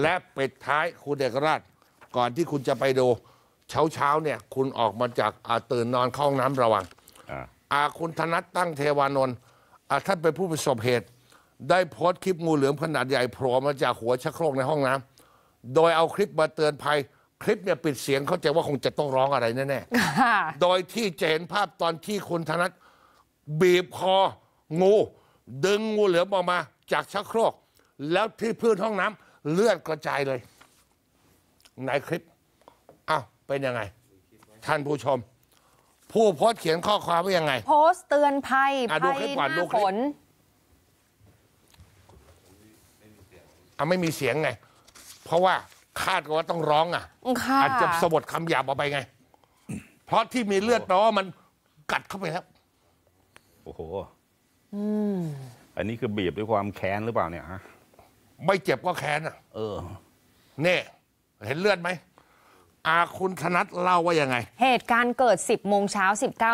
และปิดท้ายคุณเอกราช ก่อนที่คุณจะไปดู เช้าเช้าเนี่ยคุณออกมาจากอาตื่นนอนเข้าห้องน้ำระวัง อาคุณธนัทตั้งเทวานนท์อาท่านเป็นผู้ประสบเหตุ ได้โพสต์คลิปงูเหลือมขนาดใหญ่โผล่มาจากหัวชักโครกในห้องน้ำโดยเอาคลิปมาเตือนภัย คลิปเนี่ยปิดเสียงเข้าใจว่าคงจะต้องร้องอะไรแน่่ๆโดยที่จะเห็นภาพตอนที่คุณธนัทบีบคอ งู ดึงงูเหลือมออกมา จากชักโครกแล้วที่พื้นห้องน้ำเลือดกระจายเลย ในคลิปอ้าว เป็นยังไง ท่านผู้ชม ผู้โพสเขียนข้อความว่ายังไงโพสเตือนภัยภัยหน้าฝนอ่ะไม่มีเสียงไง เพราะว่าคาดว่าต้องร้องอ่ะะอาจจะสะบดคำหยาบออกไปไงเพราะที่มีเลือดเพราะว่ามันกัดเข้าไปแล้วโอ้โหอันนี้คือบีบด้วยความแค้นหรือเปล่าเนี่ยฮะไม่เจ็บก็แค้นอ่ะเออเนี่ยเห็นเลือดไหม อาคุณธนัทเล่าว่ายังไง เหตุการณ์เกิด 10โมงเช้า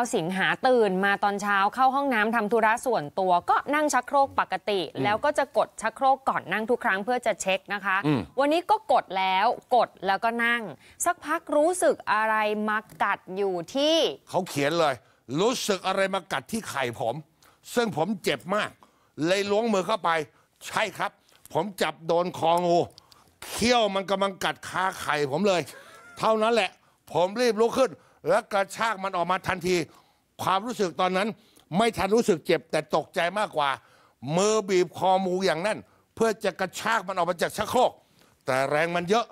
19สิงหาตื่น มาตอนเช้าเข้าห้องน้ำทำธุระส่วนตัวก็นั่งชักโครกปกติ แล้วก็จะกดชักโครกก่อนนั่งทุกครั้งเพื่อจะเช็คนะคะ วันนี้ก็กดแล้วกดแล้วก็นั่ง สักพักรู้สึกอะไรมากัดอยู่ที่เขาเขียนเลยรู้สึกอะไรมากัดที่ไข่ผม ซึ่งผมเจ็บมาก เลยล้วงมือเข้าไป ใช่ครับผมจับโดนคองูเขี้ยวมันกำลังกัดคาไข่ผมเลย เท่านั้นแหละผมรีบลุกขึ้น แล้วกระชากมันออกมาทันที ความรู้สึกตอนนั้นไม่ทันรู้สึกเจ็บแต่ตกใจมากกว่า มือบีบคองูอย่างแน่นเพื่อจะกระชากมันออกมาจากชักโครกแต่แรงมันเยอะ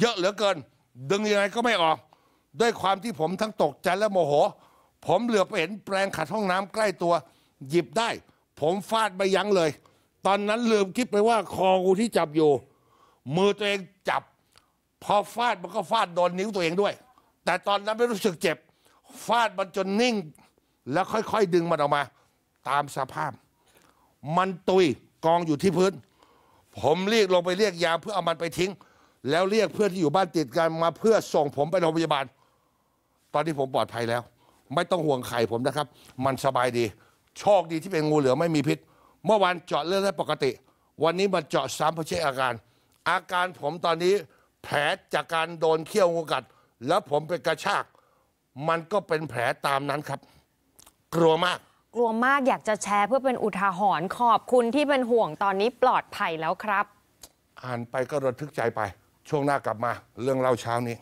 เยอะเหลือเกิน ดึงยังไงก็ไม่ออก ด้วยความที่ผมทั้งตกใจและโมโห ผมเหลือไปเห็นแปรงขัดห้องน้ำใกล้ตัว หยิบได้ ผมฟาดไปยั้งเลยตอนนั้นลืมคิดไปว่า คองูที่จับอยู่ มือตัวเองจับ พอฟาดมันก็ฟาดโดนนิ้วตัวเองด้วย แต่ตอนนั้นไม่รู้สึกเจ็บฟาดมันจนนิ่ง แล้วค่อยๆดึงมันออกมา ตามสภาพ มันตุยกองอยู่ที่พื้น ผมเรียกลงไปเรียกยาเพื่อเอามันไปทิ้ง แล้วเรียกเพื่อนที่อยู่บ้านติดกันมาเพื่อส่งผมไปโรงพยาบาล ตอนที่ผมปลอดภัยแล้ว ไม่ต้องห่วงไข่ผมนะครับ มันสบายดี โชคดีที่เป็นงูเหลือไม่มีพิษเมื่อวานเจาะ เลือดได้ปกติ วันนี้มาเจาะซ้ำเพื่อเช็คอาการ อาการผมตอนนี้แผลจากการโดนเขี้ยวงูกัดแล้วผมไปกระชากมันก็เป็นแผลตามนั้นครับ กลัวมาก กลัวมากอยากจะแชร์เพื่อเป็นอุทาหรณ์ขอบคุณที่เป็นห่วงตอนนี้ปลอดภัยแล้วครับ อ่านไปก็ระทึกใจไป ช่วงหน้ากลับมาเรื่องเล่าเช้านี้